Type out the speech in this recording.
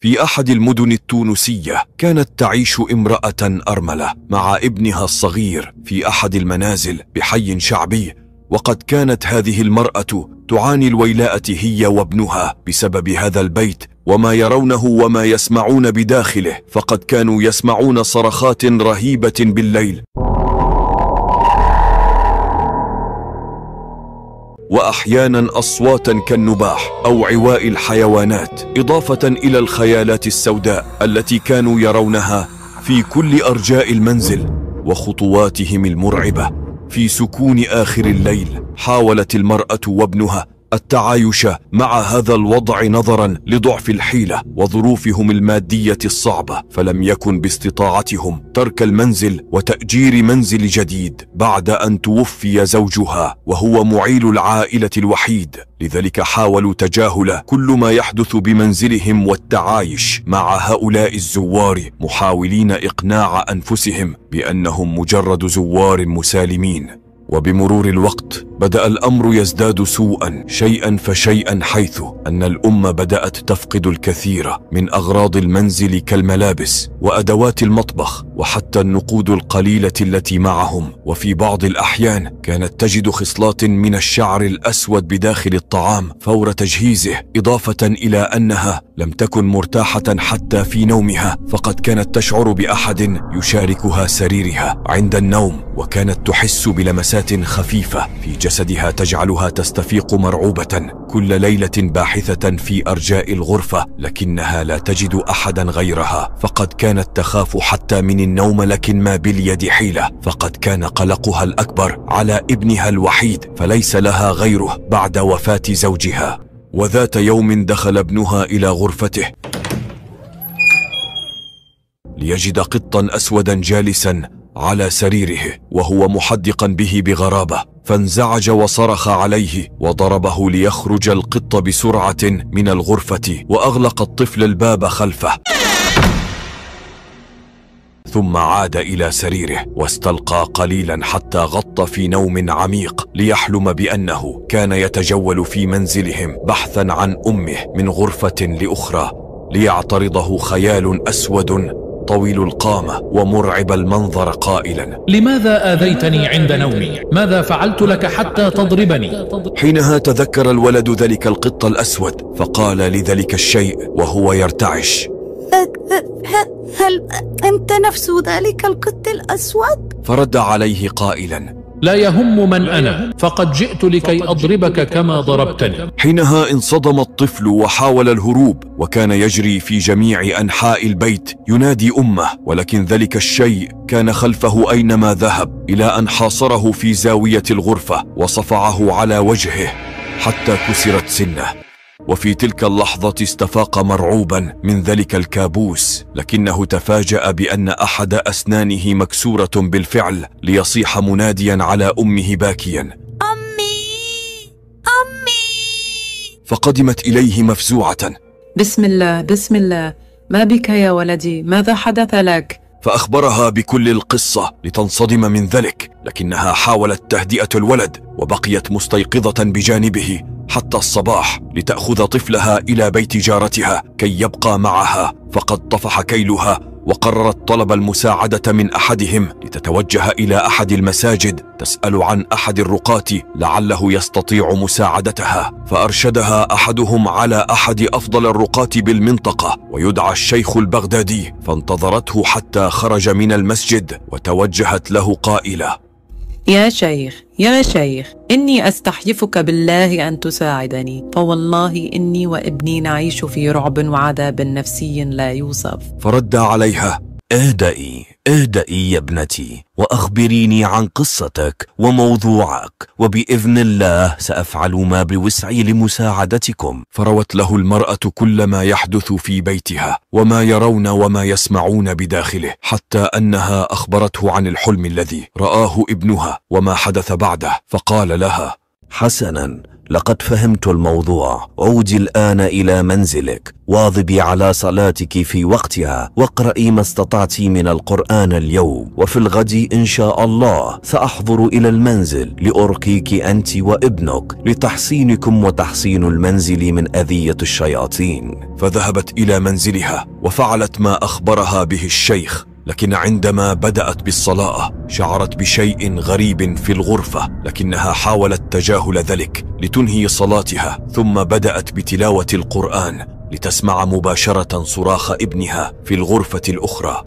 في احد المدن التونسيه كانت تعيش امراه ارمله مع ابنها الصغير في احد المنازل بحي شعبي وقد كانت هذه المراه تعاني الويلاءه هي وابنها بسبب هذا البيت وما يرونه وما يسمعون بداخله فقد كانوا يسمعون صرخات رهيبه بالليل واحيانا اصواتا كالنباح او عواء الحيوانات اضافه الى الخيالات السوداء التي كانوا يرونها في كل ارجاء المنزل وخطواتهم المرعبه في سكون اخر الليل حاولت المراه وابنها التعايش مع هذا الوضع نظرا لضعف الحيله وظروفهم الماديه الصعبه فلم يكن باستطاعتهم ترك المنزل وتاجير منزل جديد بعد ان توفي زوجها وهو معيل العائله الوحيد لذلك حاولوا تجاهل كل ما يحدث بمنزلهم والتعايش مع هؤلاء الزوار محاولين اقناع انفسهم بانهم مجرد زوار مسالمين وبمرور الوقت بدا الامر يزداد سوءا شيئا فشيئا حيث ان الامه بدات تفقد الكثير من اغراض المنزل كالملابس وادوات المطبخ وحتى النقود القليله التي معهم وفي بعض الاحيان كانت تجد خصلات من الشعر الاسود بداخل الطعام فور تجهيزه اضافه الى انها لم تكن مرتاحه حتى في نومها فقد كانت تشعر باحد يشاركها سريرها عند النوم وكانت تحس بلمسات خفيفه في جسدها تجعلها تستفيق مرعوبه كل ليله باحثه في ارجاء الغرفه لكنها لا تجد احدا غيرها فقد كانت تخاف حتى من النوم لكن ما باليد حيلة فقد كان قلقها الأكبر على ابنها الوحيد فليس لها غيره بعد وفاة زوجها وذات يوم دخل ابنها إلى غرفته ليجد قطا أسودا جالسا على سريره وهو محدقا به بغرابه فانزعج وصرخ عليه وضربه ليخرج القط بسرعه من الغرفه واغلق الطفل الباب خلفه ثم عاد الى سريره واستلقى قليلا حتى غط في نوم عميق ليحلم بانه كان يتجول في منزلهم بحثا عن امه من غرفه لاخرى ليعترضه خيال اسود طويل القامة ومرعب المنظر قائلا لماذا آذيتني عند نومي؟ ماذا فعلت لك حتى تضربني؟ حينها تذكر الولد ذلك القط الأسود فقال لذلك الشيء وهو يرتعش هل أنت نفس ذلك القط الأسود؟ فرد عليه قائلا لا يهم من أنا فقد جئت لكي أضربك كما ضربتني حينها انصدم الطفل وحاول الهروب وكان يجري في جميع أنحاء البيت ينادي أمه ولكن ذلك الشيء كان خلفه أينما ذهب إلى أن حاصره في زاوية الغرفة وصفعه على وجهه حتى كسرت سنه وفي تلك اللحظة استفاق مرعوبا من ذلك الكابوس لكنه تفاجأ بأن أحد أسنانه مكسورة بالفعل ليصيح مناديا على أمه باكيا أمي أمي فقدمت إليه مفزوعة بسم الله بسم الله ما بك يا ولدي ماذا حدث لك؟ فأخبرها بكل القصة لتنصدم من ذلك لكنها حاولت تهدئة الولد وبقيت مستيقظة بجانبه حتى الصباح لتأخذ طفلها إلى بيت جارتها كي يبقى معها فقد طفح كيلها وقررت طلب المساعدة من أحدهم لتتوجه إلى أحد المساجد تسأل عن أحد الرقاة لعله يستطيع مساعدتها فأرشدها أحدهم على أحد أفضل الرقاة بالمنطقة ويدعى الشيخ البغدادي فانتظرته حتى خرج من المسجد وتوجهت له قائلة يا شيخ يا شيخ إني أستحيفك بالله أن تساعدني فوالله إني وابني نعيش في رعب وعذاب نفسي لا يوصف فرد عليها اهدئي اهدئي يا ابنتي واخبريني عن قصتك وموضوعك وباذن الله سافعل ما بوسعي لمساعدتكم فروت له المراه كل ما يحدث في بيتها وما يرون وما يسمعون بداخله حتى انها اخبرته عن الحلم الذي راه ابنها وما حدث بعده فقال لها حسنا لقد فهمت الموضوع عودي الآن إلى منزلك واظبي على صلاتك في وقتها واقرأي ما استطعت من القرآن اليوم وفي الغد إن شاء الله سأحضر إلى المنزل لأرقيك أنت وابنك لتحصينكم وتحصين المنزل من أذية الشياطين فذهبت إلى منزلها وفعلت ما أخبرها به الشيخ لكن عندما بدات بالصلاه شعرت بشيء غريب في الغرفه لكنها حاولت تجاهل ذلك لتنهي صلاتها ثم بدات بتلاوه القران لتسمع مباشره صراخ ابنها في الغرفه الاخرى